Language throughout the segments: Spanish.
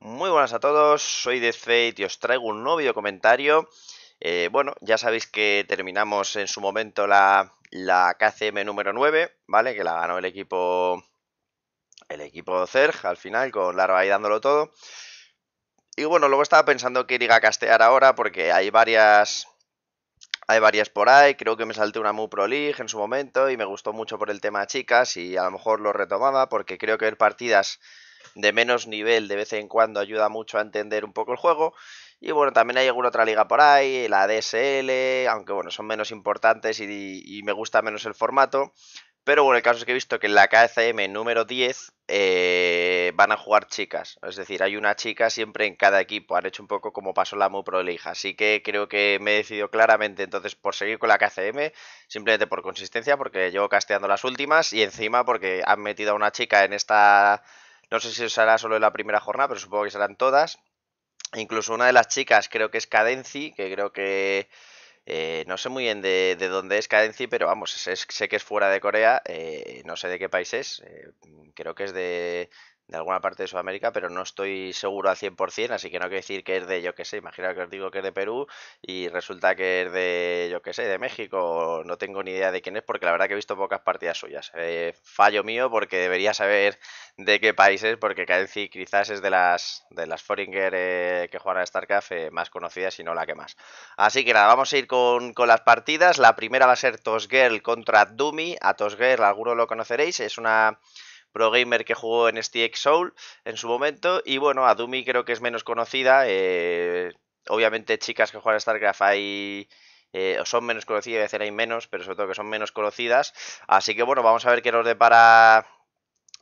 Muy buenas a todos, soy DeathFate y os traigo un nuevo comentario. Eh, bueno, ya sabéis que terminamos en su momento la, la, KCM número 9, ¿vale? Que la ganó el equipo el equipo Zerg al final, con Larva y dándolo todo. Y bueno, luego estaba pensando que iría a castear ahora porque hay varias... Hay varias por ahí, creo que me salté una Mu Pro League en su momento y me gustó mucho por el tema chicas y a lo mejor lo retomaba porque creo que hay partidas de menos nivel de vez en cuando ayuda mucho a entender un poco el juego. Y bueno, también hay alguna otra liga por ahí, la DSL, aunque bueno, son menos importantes y, me gusta menos el formato. Pero bueno, el caso es que he visto que en la KCM número 10 eh, van a jugar chicas. Es decir, hay una chica siempre en cada equipo. Han hecho un poco como pasó la Mupro hija. Así que creo que me he decidido claramente entonces por seguir con la KCM. Simplemente por consistencia, porque llevo casteando las últimas. Y encima porque han metido a una chica en esta no sé si será solo en la primera jornada, pero supongo que serán todas. Incluso una de las chicas creo que es Cadenci, que creo que... Eh, no sé muy bien de, dónde es Cadenci, pero vamos, sé que es fuera de Corea, eh, no sé de qué país es, eh, creo que es de, de alguna parte de Sudamérica, pero no estoy seguro al 100%, así que no quiero decir que es de, yo que sé, imagino que os digo que es de Perú y resulta que es de, yo que sé, de México, no tengo ni idea de quién es, porque la verdad que he visto pocas partidas suyas. Eh, fallo mío porque debería saber de qué país es, porque Kaenzi quizás es de las, de las Foreigner eh, que juegan a StarCraft eh, más conocidas y no la que más. Así que nada, vamos a ir con, las partidas. La primera va a ser Tosgirl contra Dumi. A Tosgirl, alguno lo conoceréis, es una pro gamer que jugó en STX Soul en su momento. Y bueno, Adumi creo que es menos conocida. Eh, obviamente, chicas que juegan a StarCraft hay. Eh, son menos conocidas, de a decir hay menos, pero sobre todo que son menos conocidas. Así que bueno, vamos a ver qué nos depara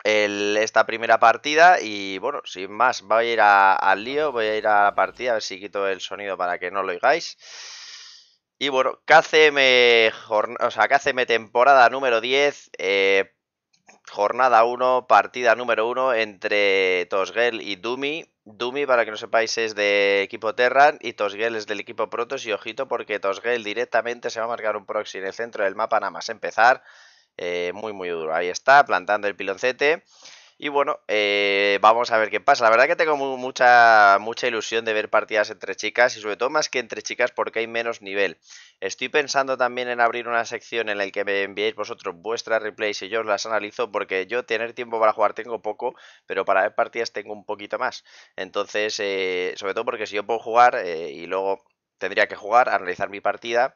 esta primera partida. Y bueno, sin más, voy a ir al lío, voy a ir a la partida, a ver si quito el sonido para que no lo oigáis. Y bueno, KCM, o sea, KCM temporada número 10, jornada 1, partida número 1 entre Tosgel y Dumi. Dumi, para que no sepáis, es de equipo Terran y Tosgel es del equipo Protos. Y ojito, porque Tosgel directamente se va a marcar un proxy en el centro del mapa, nada más empezar. Eh, muy, muy duro. Ahí está, plantando el piloncete. Y bueno, eh, vamos a ver qué pasa. La verdad que tengo mucha, mucha ilusión de ver partidas entre chicas y sobre todo más que entre chicas porque hay menos nivel. Estoy pensando también en abrir una sección en la que me enviéis vosotros vuestras replays y yo las analizo porque yo tener tiempo para jugar tengo poco, pero para ver partidas tengo un poquito más. Entonces, eh, sobre todo porque si yo puedo jugar eh, y luego tendría que jugar, analizar mi partida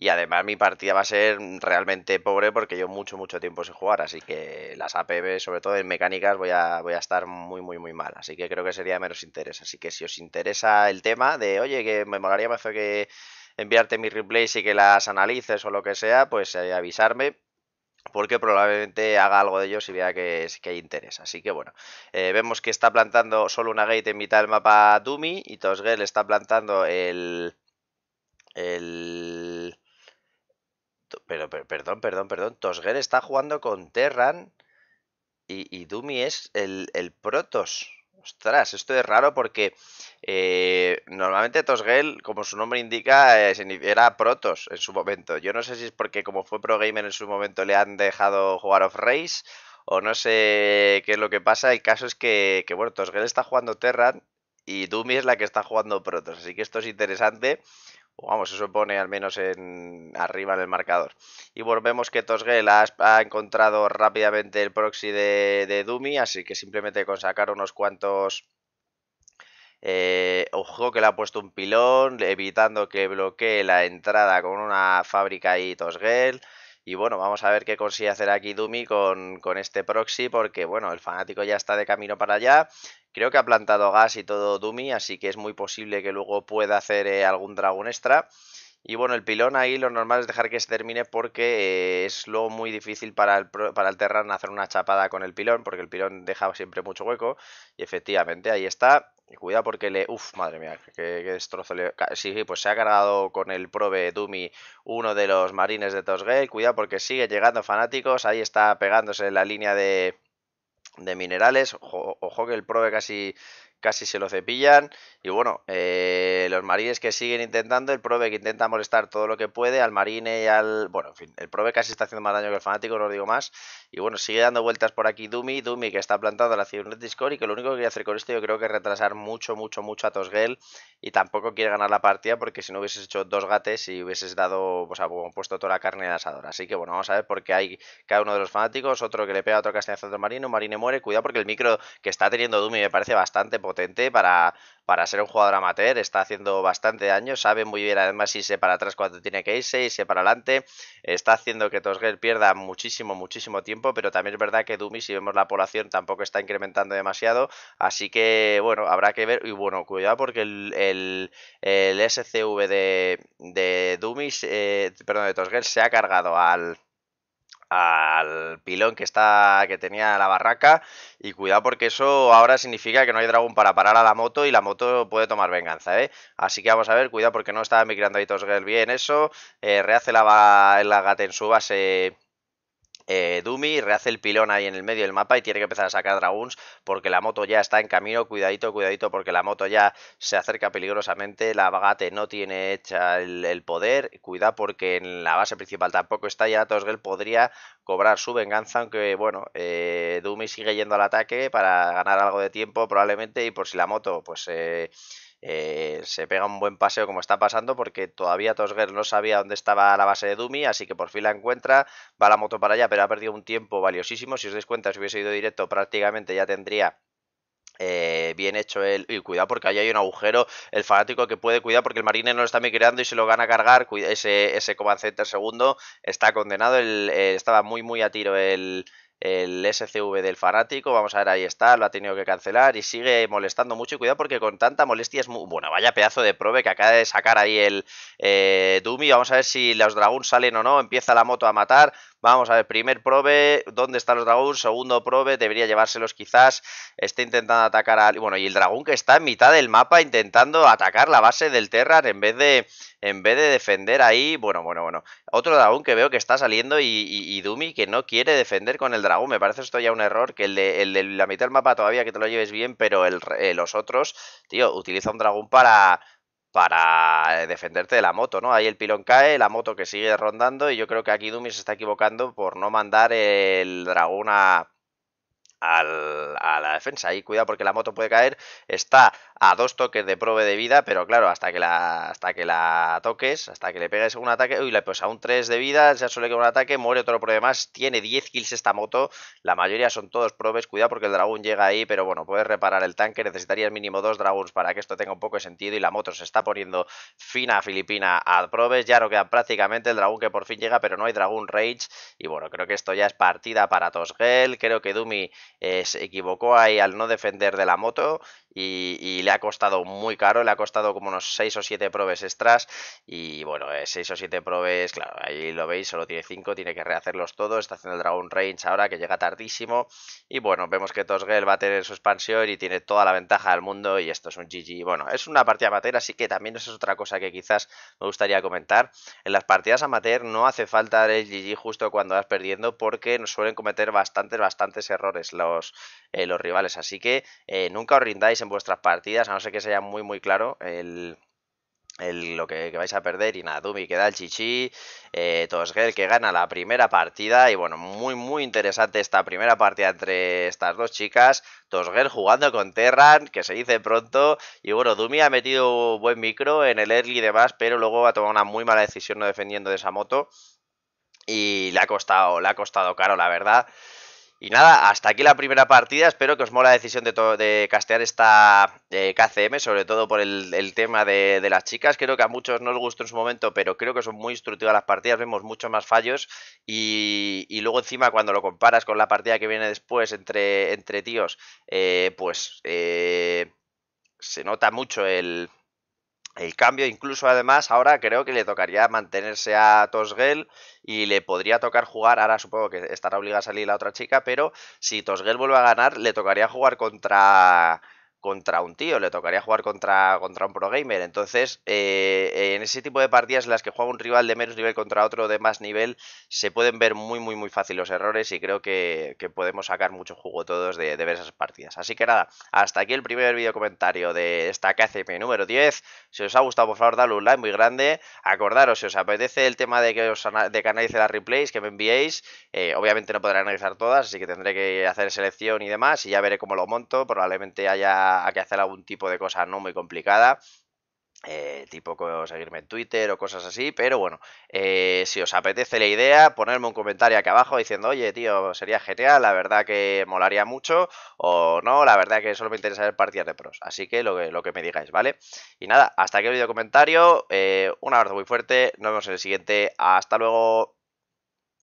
y además mi partida va a ser realmente pobre porque yo mucho, mucho tiempo sin jugar. Así que las APB, sobre todo en mecánicas, voy a, voy a estar muy, muy, muy mal. Así que creo que sería de menos interés. Así que si os interesa el tema de, oye, que me molaría mucho que enviarte mis replays y que las analices o lo que sea, pues eh, avisarme porque probablemente haga algo de ellos y vea que, que hay interés. Así que bueno, eh, vemos que está plantando solo una gate en mitad del mapa Dumi y le está plantando el... el pero, perdón, perdón, perdón. Tosger está jugando con Terran y, Dumi es el, el, Protos. Ostras, esto es raro porque eh, normalmente Tosgel, como su nombre indica, eh, era Protos en su momento. Yo no sé si es porque como fue pro gamer en su momento le han dejado jugar off race o no sé qué es lo que pasa. El caso es que, que bueno, Tosgel está jugando Terran y Dumi es la que está jugando Protos. Así que esto es interesante vamos, eso pone al menos en arriba en el marcador. Y volvemos que Tosgel ha, encontrado rápidamente el proxy de, Dumi, así que simplemente con sacar unos cuantos... Eh, ojo que le ha puesto un pilón, evitando que bloquee la entrada con una fábrica y Tosgel. Y bueno, vamos a ver qué consigue hacer aquí Dumi con, este proxy, porque bueno, el fanático ya está de camino para allá. Creo que ha plantado gas y todo Dumi, así que es muy posible que luego pueda hacer eh, algún dragón extra. Y bueno, el pilón ahí lo normal es dejar que se termine porque eh, es luego muy difícil para el, para Terran hacer una chapada con el pilón, porque el pilón deja siempre mucho hueco. Y efectivamente, ahí está. Y cuidado porque le... Uf, madre mía, qué, destrozo le... Sí, pues se ha cargado con el Probe Dumi uno de los marines de Tosgale. Cuidado porque sigue llegando fanáticos. Ahí está pegándose la línea de de minerales. Ojo, que el de casi casi se lo cepillan. Y bueno, eh, los marines que siguen intentando, el Probe que intenta molestar todo lo que puede, al marine y al. Bueno, en fin, el Probe casi está haciendo más daño que el fanático, no os digo más. Y bueno, sigue dando vueltas por aquí Dumi, Dumi que está plantado a la Cibernetic Discord y que lo único que quiere hacer con esto yo creo que es retrasar mucho, mucho, mucho a Tosgel y tampoco quiere ganar la partida porque si no hubieses hecho dos gates y hubieses dado, o sea, puesto toda la carne en el asador. Así que bueno, vamos a ver porque hay cada uno de los fanáticos, otro que le pega otro castañazo a otro marine, marine muere, cuidado porque el micro que está teniendo Dumi me parece bastante potente para, para ser un jugador amateur, está haciendo bastante daño, sabe muy bien además se para atrás cuando tiene que irse, irse para adelante, está haciendo que Tosger pierda muchísimo, muchísimo tiempo, pero también es verdad que Dumi, si vemos la población, tampoco está incrementando demasiado, así que bueno, habrá que ver, y bueno, cuidado porque el, SCV de, de eh, perdón, de se ha cargado al al pilón que está que tenía la barraca y cuidado porque eso ahora significa que no hay dragón para parar a la moto y la moto puede tomar venganza, ¿eh? Así que vamos a ver, cuidado porque no estaba migrando ahí Tosgirl bien eso, eh, rehace la, el agate en su base eh, Dumi rehace el pilón ahí en el medio del mapa y tiene que empezar a sacar dragons porque la moto ya está en camino. Cuidadito, cuidadito, porque la moto ya se acerca peligrosamente. La Bagate no tiene hecha el, poder. Cuidado porque en la base principal tampoco está. Ya Tosgel podría cobrar su venganza, aunque bueno, eh, Dumi sigue yendo al ataque para ganar algo de tiempo probablemente y por si la moto pues... Eh, eh, se pega un buen paseo como está pasando porque todavía Tosger no sabía dónde estaba la base de Dumi, así que por fin la encuentra, va la moto para allá, pero ha perdido un tiempo valiosísimo, si os dais cuenta, si hubiese ido directo prácticamente ya tendría eh, bien hecho el. Y cuidado porque ahí hay un agujero. El fanático que puede cuidar porque el marine no lo está mirando y se lo gana a cargar. Ese, ese Center segundo está condenado. Eh, estaba muy, muy a tiro el, el SCV del fanático, vamos a ver, ahí está, lo ha tenido que cancelar y sigue molestando mucho. cuidado porque con tanta molestia es muy. Bueno, vaya pedazo de prove que acaba de sacar ahí el eh, Dumi. Vamos a ver si los dragón salen o no. Empieza la moto a matar. Vamos a ver, primer probe, ¿dónde están los dragones? Segundo probe, debería llevárselos quizás. Está intentando atacar al... Bueno, y el dragón que está en mitad del mapa intentando atacar la base del Terran en vez de... En vez de defender ahí, bueno, bueno, bueno. Otro dragón que veo que está saliendo y, Dumi que no quiere defender con el dragón. Me parece esto ya un error, que el de, la mitad del mapa todavía que te lo lleves bien, pero eh, los otros, tío, utiliza un dragón para, para defenderte de la moto, ¿no? Ahí el pilón cae, la moto que sigue rondando y yo creo que aquí Dumi se está equivocando por no mandar el dragón a, al, a la defensa. Ahí cuidado porque la moto puede caer. Está a dos toques de prove de vida, pero claro, hasta que la, hasta que la toques, hasta que le pegues un ataque, uy, pues a un 3 de vida, ya suele que un ataque, muere otro prove más. Tiene 10 kills esta moto, la mayoría son todos probes. Cuidado porque el dragón llega ahí, pero bueno, puedes reparar el tanque. Necesitarías mínimo dos dragones para que esto tenga un poco de sentido. Y la moto se está poniendo fina filipina a probes. Ya no queda prácticamente el dragón que por fin llega, pero no hay dragón rage. Y bueno, creo que esto ya es partida para Tosgel. Creo que Dumi eh, se equivocó ahí al no defender de la moto y, le ha costado muy caro, le ha costado como unos 6 o 7 probes extras y bueno, 6 eh, o 7 probes, claro, ahí lo veis, solo tiene 5, tiene que rehacerlos todos, está haciendo el Dragon Range ahora que llega tardísimo y bueno, vemos que Tosgel va a tener su expansión y tiene toda la ventaja del mundo y esto es un GG, bueno, es una partida amateur, así que también eso es otra cosa que quizás me gustaría comentar, en las partidas amateur no hace falta el GG justo cuando vas perdiendo porque nos suelen cometer bastantes, bastantes errores los, eh, los rivales, así que eh, nunca os rindáis en vuestras partidas, a no ser que sea muy, muy claro el, lo que, vais a perder. Y nada, Dumi queda el Chichi, eh, Tosgel que gana la primera partida. Y bueno, muy, muy interesante esta primera partida entre estas dos chicas. Tosgel jugando con Terran, que se dice pronto. Y bueno, Dumi ha metido buen micro en el early y demás, pero luego ha tomado una muy mala decisión no defendiendo de esa moto. Y le ha costado, le ha costado caro, la verdad. Y nada, hasta aquí la primera partida. Espero que os mola la decisión de, de castear esta eh, KCM, sobre todo por el, tema de, las chicas. Creo que a muchos no les gustó en su momento, pero creo que son muy instructivas las partidas, vemos muchos más fallos. Y, luego encima cuando lo comparas con la partida que viene después entre, entre tíos, eh, pues eh, se nota mucho el, el cambio, incluso además, ahora creo que le tocaría mantenerse a Tosgel y le podría tocar jugar. Ahora supongo que estará obligada a salir la otra chica, pero si Tosgel vuelve a ganar, le tocaría jugar contra contra un tío, le tocaría jugar contra, contra un pro gamer. Entonces, eh, en ese tipo de partidas en las que juega un rival de menos nivel contra otro de más nivel, se pueden ver muy, muy, muy fácil los errores y creo que, podemos sacar mucho jugo todos de, de, ver esas partidas. Así que nada, hasta aquí el primer video comentario de esta KCP número 10. Si os ha gustado, por favor, dadle un like muy grande. Acordaros, si os apetece el tema de que os de que analice las replays, que me enviéis, eh, obviamente no podré analizar todas, así que tendré que hacer selección y demás y ya veré cómo lo monto. Probablemente haya a, que hacer algún tipo de cosa no muy complicada. Eh, tipo seguirme en Twitter o cosas así, pero bueno, eh, si os apetece la idea, ponerme un comentario aquí abajo diciendo, oye, tío, sería genial, la verdad que molaría mucho, o no, la verdad que solo me interesa ver partidas de pros, así que lo que, me digáis, ¿vale? Y nada, hasta aquí el video comentario, eh, un abrazo muy fuerte, nos vemos en el siguiente, hasta luego.